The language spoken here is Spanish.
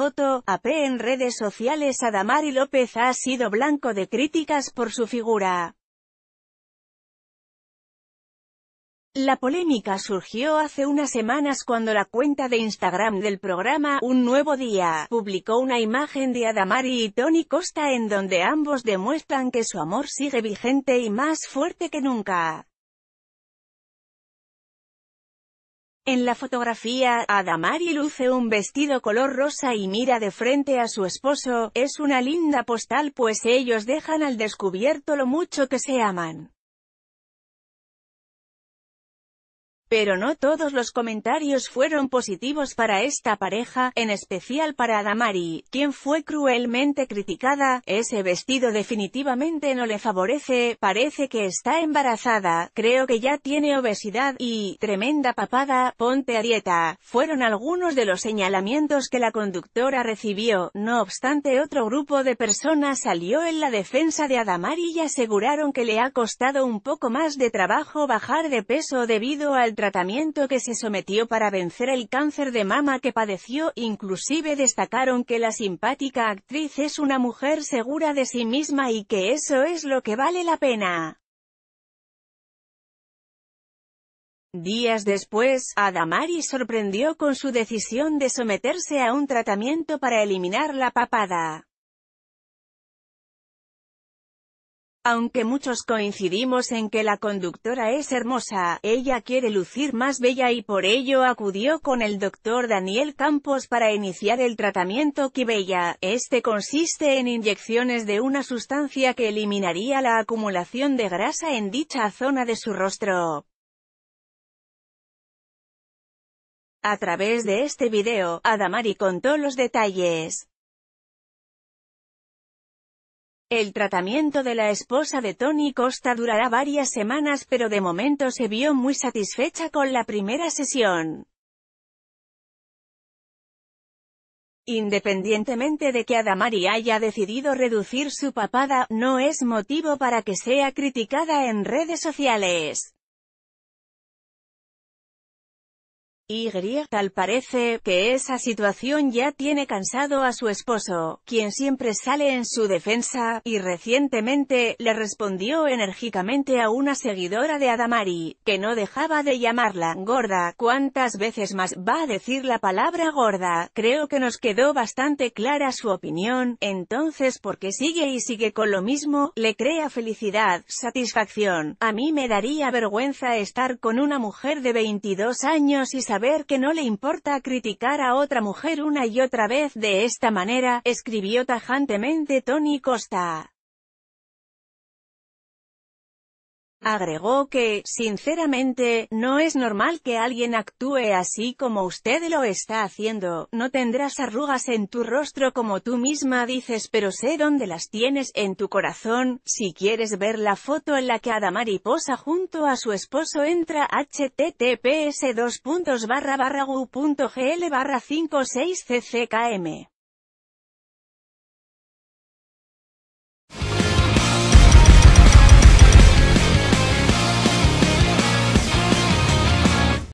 Foto, AP en redes sociales Adamari López ha sido blanco de críticas por su figura. La polémica surgió hace unas semanas cuando la cuenta de Instagram del programa Un Nuevo Día publicó una imagen de Adamari y Tony Costa en donde ambos demuestran que su amor sigue vigente y más fuerte que nunca. En la fotografía, Adamari luce un vestido color rosa y mira de frente a su esposo, es una linda postal pues ellos dejan al descubierto lo mucho que se aman. Pero no todos los comentarios fueron positivos para esta pareja, en especial para Adamari, quien fue cruelmente criticada, ese vestido definitivamente no le favorece, parece que está embarazada, creo que ya tiene obesidad y, tremenda papada, ponte a dieta, fueron algunos de los señalamientos que la conductora recibió, no obstante otro grupo de personas salió en la defensa de Adamari y aseguraron que le ha costado un poco más de trabajo bajar de peso debido al tratamiento que se sometió para vencer el cáncer de mama que padeció, inclusive destacaron que la simpática actriz es una mujer segura de sí misma y que eso es lo que vale la pena. Días después, Adamari sorprendió con su decisión de someterse a un tratamiento para eliminar la papada. Aunque muchos coincidimos en que la conductora es hermosa, ella quiere lucir más bella y por ello acudió con el doctor Daniel Campos para iniciar el tratamiento Kibella. Este consiste en inyecciones de una sustancia que eliminaría la acumulación de grasa en dicha zona de su rostro. A través de este video, Adamari contó los detalles. El tratamiento de la esposa de Tony Costa durará varias semanas pero de momento se vio muy satisfecha con la primera sesión. Independientemente de que Adamari haya decidido reducir su papada, no es motivo para que sea criticada en redes sociales. Y tal parece que esa situación ya tiene cansado a su esposo, quien siempre sale en su defensa, y recientemente, le respondió enérgicamente a una seguidora de Adamari, que no dejaba de llamarla gorda, ¿cuántas veces más va a decir la palabra gorda? Creo que nos quedó bastante clara su opinión, entonces porque sigue y sigue con lo mismo, le crea felicidad, satisfacción, a mí me daría vergüenza estar con una mujer de 22 años y saber ver que no le importa criticar a otra mujer una y otra vez de esta manera, escribió tajantemente Tony Costa. Agregó que, sinceramente, no es normal que alguien actúe así como usted lo está haciendo, no tendrás arrugas en tu rostro como tú misma dices pero sé dónde las tienes en tu corazón, si quieres ver la foto en la que Adamari posa junto a su esposo entra https 2 56 cckm